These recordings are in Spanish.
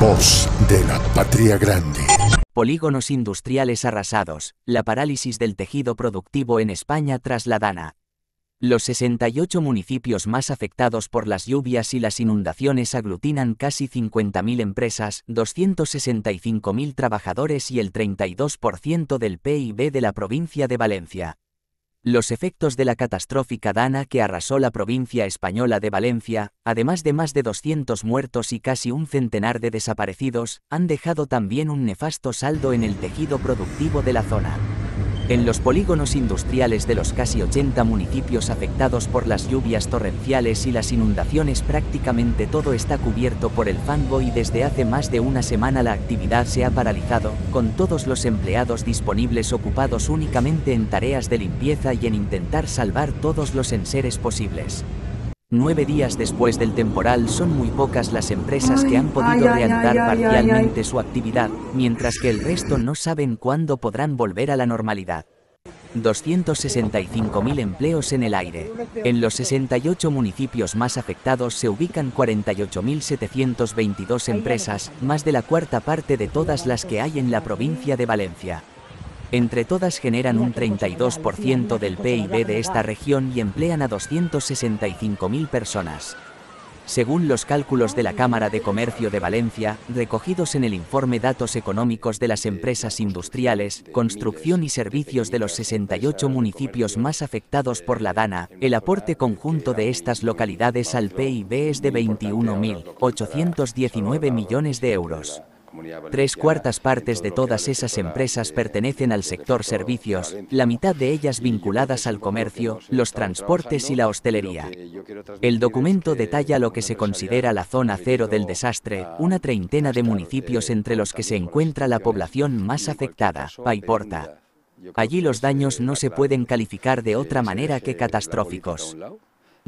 Voz de la patria grande. Polígonos industriales arrasados, la parálisis del tejido productivo en España tras la Dana. Los 68 municipios más afectados por las lluvias y las inundaciones aglutinan casi 50.000 empresas, 265.000 trabajadores y el 32% del PIB de la provincia de Valencia. Los efectos de la catastrófica dana que arrasó la provincia española de Valencia, además de más de 200 muertos y casi un centenar de desaparecidos, han dejado también un nefasto saldo en el tejido productivo de la zona. En los polígonos industriales de los casi 80 municipios afectados por las lluvias torrenciales y las inundaciones prácticamente todo está cubierto por el fango y desde hace más de una semana la actividad se ha paralizado, con todos los empleados disponibles ocupados únicamente en tareas de limpieza y en intentar salvar todos los enseres posibles. Nueve días después del temporal son muy pocas las empresas que han podido reanudar parcialmente su actividad, mientras que el resto no saben cuándo podrán volver a la normalidad. 265.000 empleos en el aire. En los 68 municipios más afectados se ubican 48.722 empresas, más de la cuarta parte de todas las que hay en la provincia de Valencia. Entre todas generan un 32% del PIB de esta región y emplean a 265.000 personas. Según los cálculos de la Cámara de Comercio de Valencia, recogidos en el informe Datos Económicos de las Empresas Industriales, Construcción y Servicios de los 68 municipios más afectados por la DANA, el aporte conjunto de estas localidades al PIB es de 21.819 millones de euros. Tres cuartas partes de todas esas empresas pertenecen al sector servicios, la mitad de ellas vinculadas al comercio, los transportes y la hostelería. El documento detalla lo que se considera la zona cero del desastre, una treintena de municipios eh, entre los que se encuentra la población más afectada, Paiporta. Allí los daños no se pueden calificar de otra manera que catastróficos.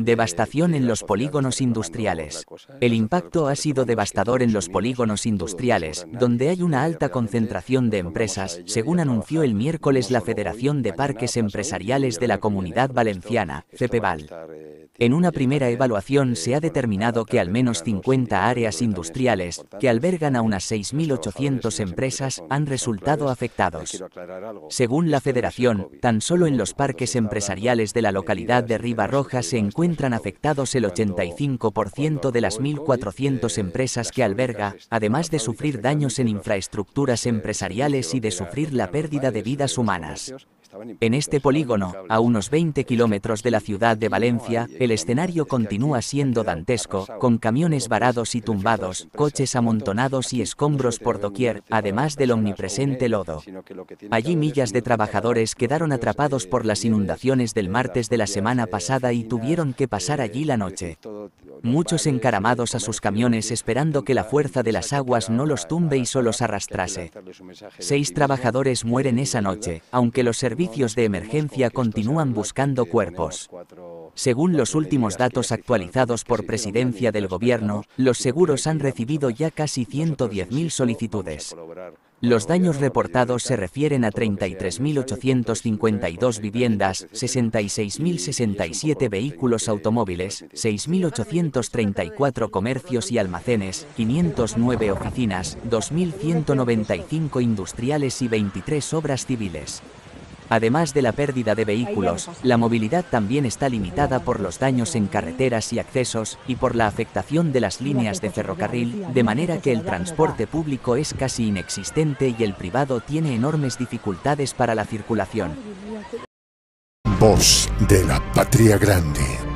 Devastación en los polígonos industriales. El impacto ha sido devastador en los polígonos industriales, donde hay una alta concentración de empresas, según anunció el miércoles la Federación de Parques Empresariales de la Comunidad Valenciana, CEPEVAL. En una primera evaluación se ha determinado que al menos 50 áreas industriales, que albergan a unas 6.800 empresas, han resultado afectados. Según la Federación, tan solo en los parques empresariales de la localidad de Ribarroja se encuentran encuentran afectados el 85% de las 1.400 empresas que alberga, además de sufrir daños en infraestructuras empresariales y de sufrir la pérdida de vidas humanas. En este polígono, a unos 20 kilómetros de la ciudad de Valencia, el escenario continúa siendo dantesco, con camiones varados y tumbados, coches amontonados y escombros por doquier, además del omnipresente lodo. Allí millas de trabajadores quedaron atrapados por las inundaciones del martes de la semana pasada y tuvieron que pasar eh, allí la noche muchos encaramados a sus camiones esperando que la fuerza de las aguas no los tumbe y solo los arrastrase. Seis trabajadores mueren esa noche, aunque los servicios de emergencia continúan buscando cuerpos. Según los últimos datos actualizados por presidencia del gobierno, los seguros han recibido ya casi 110.000 solicitudes. Los daños reportados se refieren a 33.852 viviendas, 66.067 vehículos automóviles, 6.834 comercios y almacenes, 509 oficinas, 2.195 industriales y 23 obras civiles. Además de la pérdida de vehículos, la movilidad también está limitada por los daños en carreteras y accesos y por la afectación de las líneas de ferrocarril, de manera que el transporte público es casi inexistente y el privado tiene enormes dificultades para la circulación. Voz de la Patria Grande.